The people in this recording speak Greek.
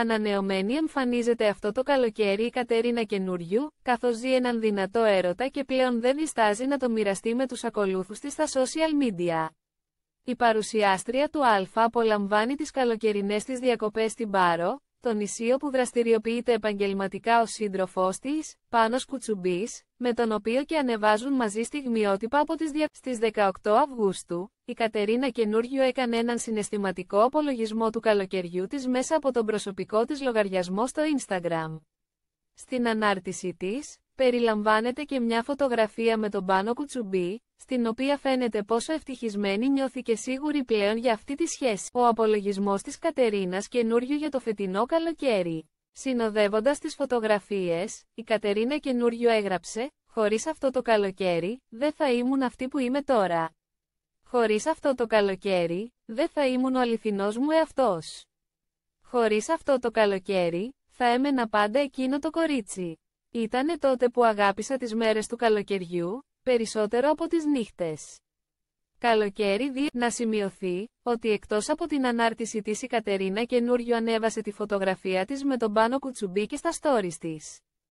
Ανανεωμένη εμφανίζεται αυτό το καλοκαίρι η Κατερίνα Καινούριου, καθώς ζει έναν δυνατό έρωτα και πλέον δεν διστάζει να το μοιραστεί με τους ακολούθους της στα social media. Η παρουσιάστρια του Α απολαμβάνει τις καλοκαιρινές της διακοπές στην Πάρο, το νησί όπου δραστηριοποιείται επαγγελματικά ο σύντροφός της, πάνω Κουτσουμπής, με τον οποίο και ανεβάζουν μαζί στιγμιότυπα από τις δια... 18 Αυγούστου, η Κατερίνα Καινούργιο έκανε έναν συναισθηματικό απολογισμό του καλοκαιριού της μέσα από τον προσωπικό της λογαριασμό στο Instagram. Στην ανάρτησή της, περιλαμβάνεται και μια φωτογραφία με τον Πάνο Κουτσουμπή, στην οποία φαίνεται πόσο ευτυχισμένη νιώθει σίγουρη πλέον για αυτή τη σχέση. Ο απολογισμός της Κατερίνας καινούριο για το φετινό καλοκαίρι. Συνοδεύοντας τις φωτογραφίες, η Κατερίνα καινούριο έγραψε «Χωρίς αυτό το καλοκαίρι, δεν θα ήμουν αυτή που είμαι τώρα». Χωρίς αυτό το καλοκαίρι, δεν θα ήμουν ο αληθινός μου εαυτός. Χωρίς αυτό το καλοκαίρι, θα έμενα πάντα εκείνο το κορίτσι. Ήτανε τότε που αγάπησα τις μέρες του καλοκαιριού, περισσότερο από τις νύχτες. Καλοκαίρι δι... Να σημειωθεί, ότι εκτός από την ανάρτηση της η Κατερίνα καινούριο ανέβασε τη φωτογραφία της με τον πάνω Κουτσουμπί και στα stories της.